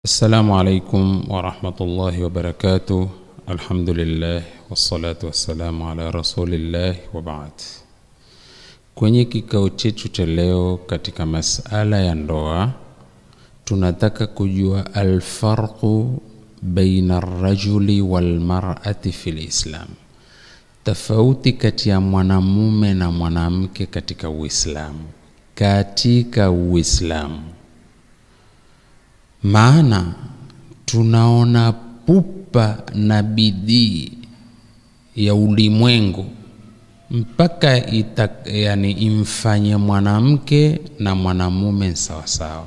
السلام عليكم ورحمة الله وبركاته الحمد لله والصلاة والسلام على رسول الله وبعد Kwenye kikao chetu cha leo katika masala ya ndoa tunataka kujua alfarqu baina arrajuli walmar'ati fil Islam, tofauti kati ya mwanamume na mwanamke katika Uislamu. Katika Uislamu maana tunaona pupa na bidii ya ulimwengu mpaka ita, yani imfanye mwanamke na mwanamume sawasawa.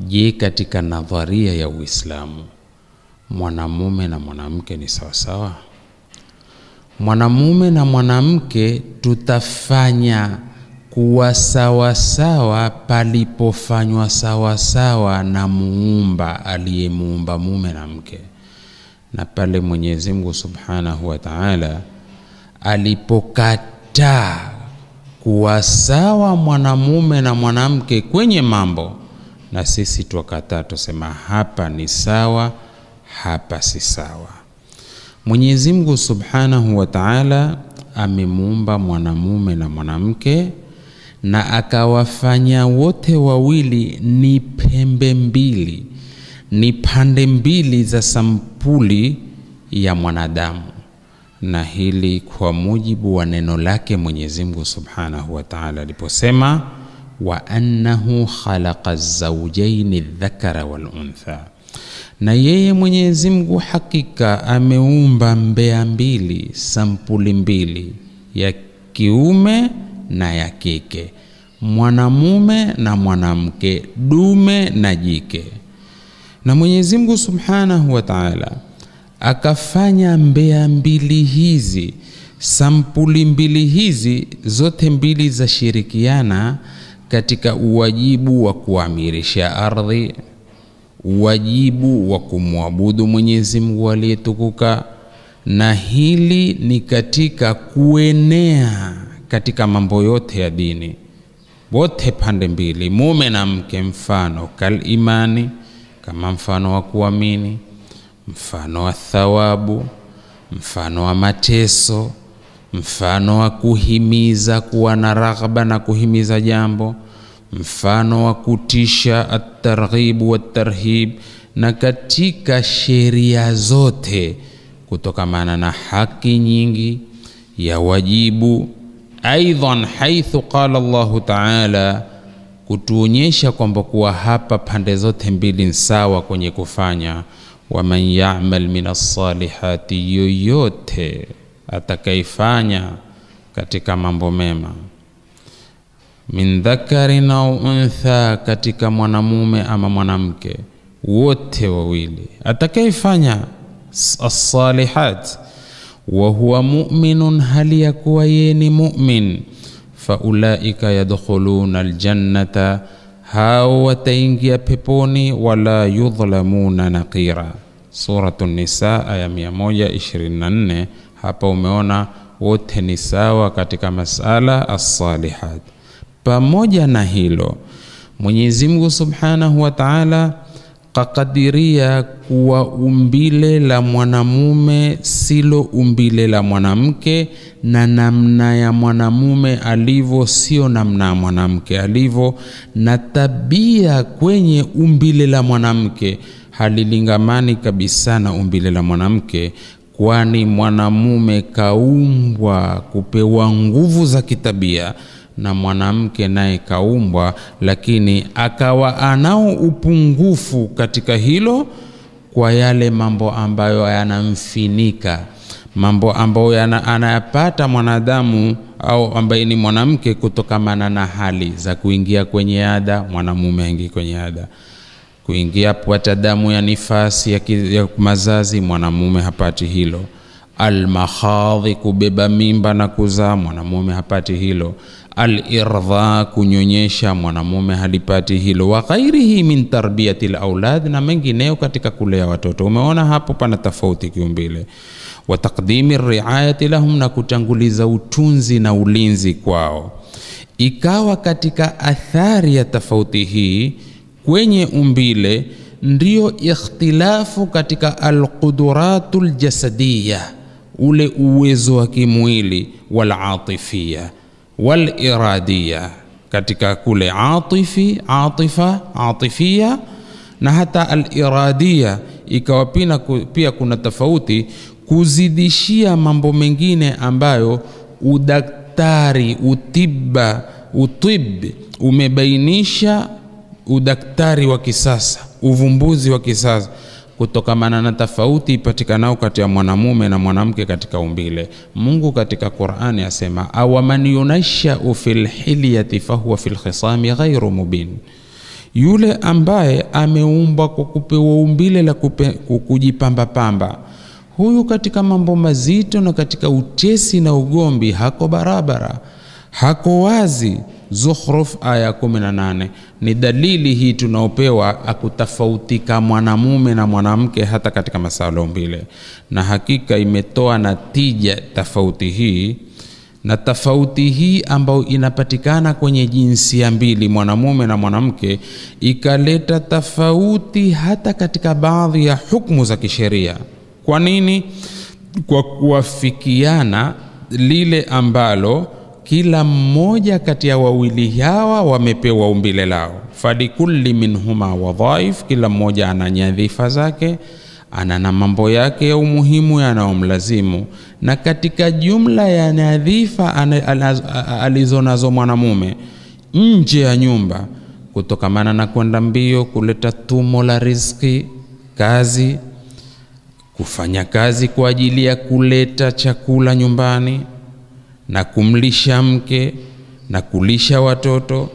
Je, katika nadharia ya Uislamu mwanamume na mwanamke ni sawasawa? Mwanamume na mwanamke tutafanya kuwa sawasawa palipofanywa sawasawa na muumba aliyemuumba mume na mke na pale Mwenyezi Mungu Subhanahu wa Ta'ala alipokataa kuwa sawa mwanamume na mwanamke kwenye mambo, na sisi twakataa, tusema hapa ni sawa, hapa si sawa. Mwenyezi Mungu Subhanahu wa Ta'ala amemuumba mwanamume na mwanamke na akawafanya wote wawili ni pembe mbili, ni pande mbili za sampuli ya mwanadamu, na hili kwa mujibu wa neno lake Mwenyezi Mungu Subhanahu wa Ta'ala aliposema wa annahu khalaqa zawjaini dhakara wal untha, na yeye Mwenyezi Mungu hakika ameumba mbea mbili, sampuli mbili, ya kiume na ya kike, mwanamume na mwanamke, dume na jike. Na Mwenyezi Mungu Subhanahu wa Ta'ala akafanya mbea mbili hizi, sampuli mbili hizi, zote mbili zashirikiana katika uwajibu wa kuamirisha ardhi, uwajibu wa kumwabudu Mwenyezi Mungu aliyetukuka, na hili ni katika kuenea katika mambo yote ya dini, wote pande mbili, mume na mke, mfano kalimani, kama mfano wa kuamini, mfano wa thawabu, mfano wa mateso, mfano wa kuhimiza kuwa na raghba na kuhimiza jambo, mfano wa kutisha, atarghibu watarhib, na katika sheria zote kutokamana na haki nyingi ya wajibu Aidhan, haithu qala llahu taala, kutuonyesha kwamba kuwa hapa pande zote mbili ni sawa kwenye kufanya. Waman yamal min alsalihati, yoyote atakayefanya katika mambo mema min dhakarin au untha, katika mwanamume ama mwanamke, wote wawili atakayefanya assalihat wa huwa mu'minun, hali ya kuwa yeye ni mu'min. Faulaika yadkhuluna aljannata, hao wataingia peponi. Wala yudhlamuna naqira. Suratu Nisa aya 124. Hapa umeona wote ni sawa katika masala as Pamoja na hilo Mwenyezi Mungu Subhanahu wa Ta'ala kakadiria kuwa umbile la mwanamume silo umbile la mwanamke na namna ya mwanamume alivyo sio namna ya mwanamke alivyo na tabia kwenye umbile la mwanamke halilingamani kabisa na umbile la mwanamke kwani mwanamume kaumbwa kupewa nguvu za kitabia na mwanamke naye kaumbwa, lakini akawa anao upungufu katika hilo kwa yale mambo ambayo yanamfinika, mambo ambayo anayapata mwanadamu au ambaye ni mwanamke kutokamana na hali za kuingia kwenye ada, mwanamume aingie kwenye ada kuingia pata damu ya nifasi ya, ki, ya mazazi, mwanamume hapati hilo. Almahadhi, kubeba mimba na kuzaa, mwanamume hapati hilo alirdha, kunyonyesha mwanamume halipati hilo, wa ghairihi min tarbiyati laulad, na mengineo katika kulea watoto. Umeona hapo pana tofauti kiumbile. Wa taqdimi riayati lahum, na kutanguliza utunzi na ulinzi kwao. Ikawa katika athari ya tofauti hii kwenye umbile ndio ikhtilafu katika alqudratu ljasadiya, ule uwezo wa kimwili walatifia wal iradia katika kule atifi atifa atifia na hata al iradia ikawa pia kuna tofauti kuzidishia mambo mengine ambayo udaktari utiba utib umebainisha udaktari wa kisasa uvumbuzi wa kisasa kutokamana na tofauti ipatikanao kati ya mwanamume na mwanamke katika umbile. Mungu katika Qur'ani asema, awaman yunashau fil hilyati fahuwa fil khisami ghairu mubin yule ambaye ameumbwa kwa kupewa umbile la kujipambapamba, huyu katika mambo mazito na katika uchesi na ugombi hako barabara, hako wazi. Zukhruf aya 18 ni dalili hii tunaopewa akutofautika mwanamume na mwanamke hata katika masala mbili, na hakika imetoa natija tofauti hii na tofauti hii ambayo inapatikana kwenye jinsi ya mbili, mwanamume na mwanamke, ikaleta tofauti hata katika baadhi ya hukumu za kisheria. Kwa nini? Kwa kuwafikiana lile ambalo kila mmoja kati ya wawili hawa wamepewa umbile lao. Falikulli minhuma wadhaif, kila mmoja ana nyadhifa zake, ana na mambo yake ya umuhimu yanayomlazimu. Na katika jumla ya nyadhifa alizonazo mwanamume nje ya nyumba, kutokamana na kwenda mbio, kuleta tumo la riski kazi, kufanya kazi kwa ajili ya kuleta chakula nyumbani na kumlisha mke na kulisha watoto,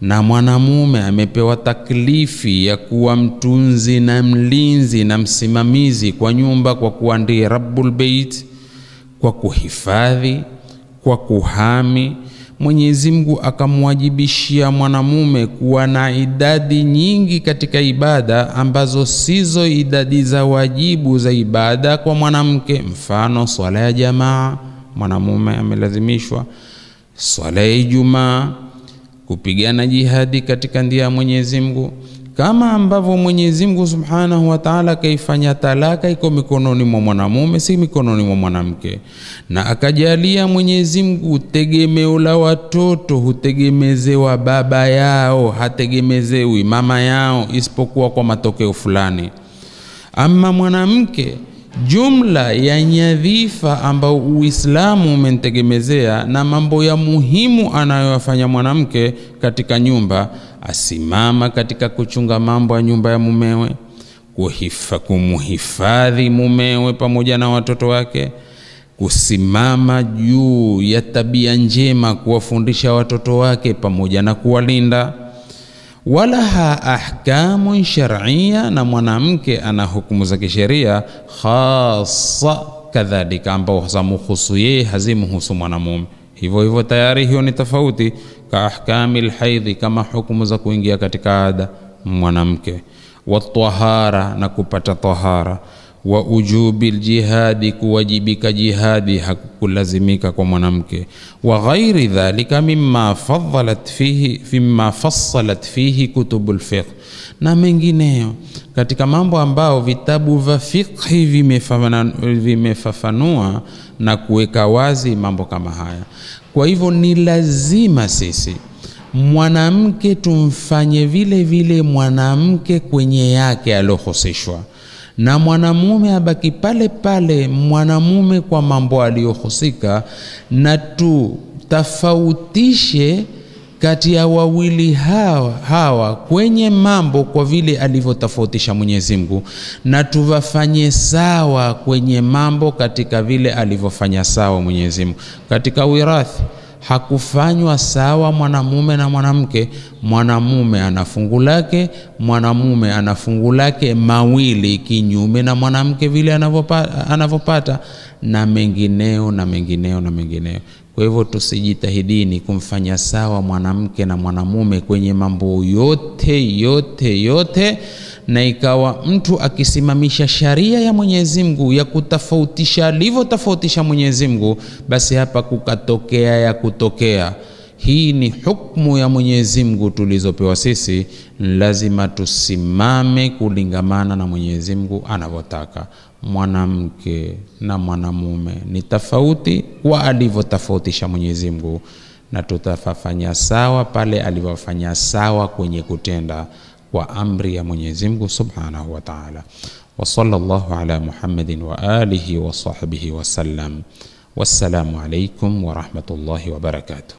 na mwanamume amepewa taklifi ya kuwa mtunzi na mlinzi na msimamizi kwa nyumba, kwa kuwa ndiye rabbul bait, kwa kuhifadhi, kwa kuhami. Mwenyezi Mungu akamwajibishia mwanamume kuwa na idadi nyingi katika ibada ambazo sizo idadi za wajibu za ibada kwa mwanamke, mfano swala ya jamaa mwanamume amelazimishwa swala ya Ijumaa, kupigana jihadi katika ndia ya Mwenyezi Mungu, kama ambavyo Mwenyezi Mungu Subhanahu wa Ta'ala akaifanya talaka iko mikononi mwa mwanamume, si mikononi mwa mwanamke, na akajalia Mwenyezi Mungu tegemeo la watoto hutegemezewa baba yao, hategemezewi mama yao, isipokuwa kwa matokeo fulani. Ama mwanamke jumla ya nyadhifa ambao Uislamu umentegemezea na mambo ya muhimu anayoyafanya mwanamke katika nyumba: asimama katika kuchunga mambo ya nyumba ya mumewe, kumhifadhi mumewe pamoja na watoto wake, kusimama juu ya tabia njema, kuwafundisha watoto wake pamoja na kuwalinda walaha ahkamun shar'iyya, na mwanamke ana hukumu za kisheria khasa kadhalika, ambao zamuhusu yeye, hazimuhusu mwanamume. Hivyo hivyo tayari hiyo ni tofauti. Ka ahkami lhaidhi, kama hukumu za kuingia katika ada mwanamke, watahara, na kupata tahara wa ujubil jihadi, kuwajibika jihadi hakulazimika kwa mwanamke. Wa ghairi dhalika mimma faddalat fihi, mimma fassalat fihi kutubul fiqh, na mengineyo katika mambo ambao vitabu vya fiqhi vimefafanua na kuweka wazi mambo kama haya. Kwa hivyo ni lazima sisi mwanamke tumfanye vile vile mwanamke kwenye yake alohusishwa na mwanamume abaki pale pale mwanamume kwa mambo aliyohusika, na tutafautishe kati ya wawili hawa, hawa kwenye mambo kwa vile alivyotofautisha Mwenyezi Mungu, na tuwafanye sawa kwenye mambo katika vile alivyofanya sawa Mwenyezi Mungu katika wirathi hakufanywa sawa mwanamume na mwanamke. Mwanamume ana fungu lake, mwanamume ana fungu lake mawili, kinyume na mwanamke vile anavyopata, na mengineo na mengineo na mengineo. Kwa hivyo tusijitahidini kumfanya sawa mwanamke na mwanamume kwenye mambo yote yote yote na ikawa mtu akisimamisha sharia ya Mwenyezi Mungu ya kutofautisha alivyotofautisha Mwenyezi Mungu, basi hapa kukatokea ya kutokea. Hii ni hukmu ya Mwenyezi Mungu tulizopewa sisi, lazima tusimame kulingamana na Mwenyezi Mungu anavyotaka. Mwanamke na mwanamume ni tofauti wa alivyotofautisha Mwenyezi Mungu, na tutafanya sawa pale alivyofanya sawa kwenye kutenda. wa amri ya Mwenyezi Mungu Subhanahu wa Ta'ala. Wa sallallahu ala Muhammadin wa alihi wa sahbihi wasallam. Wassalamu alaikum warahmatullahi wabarakatuh.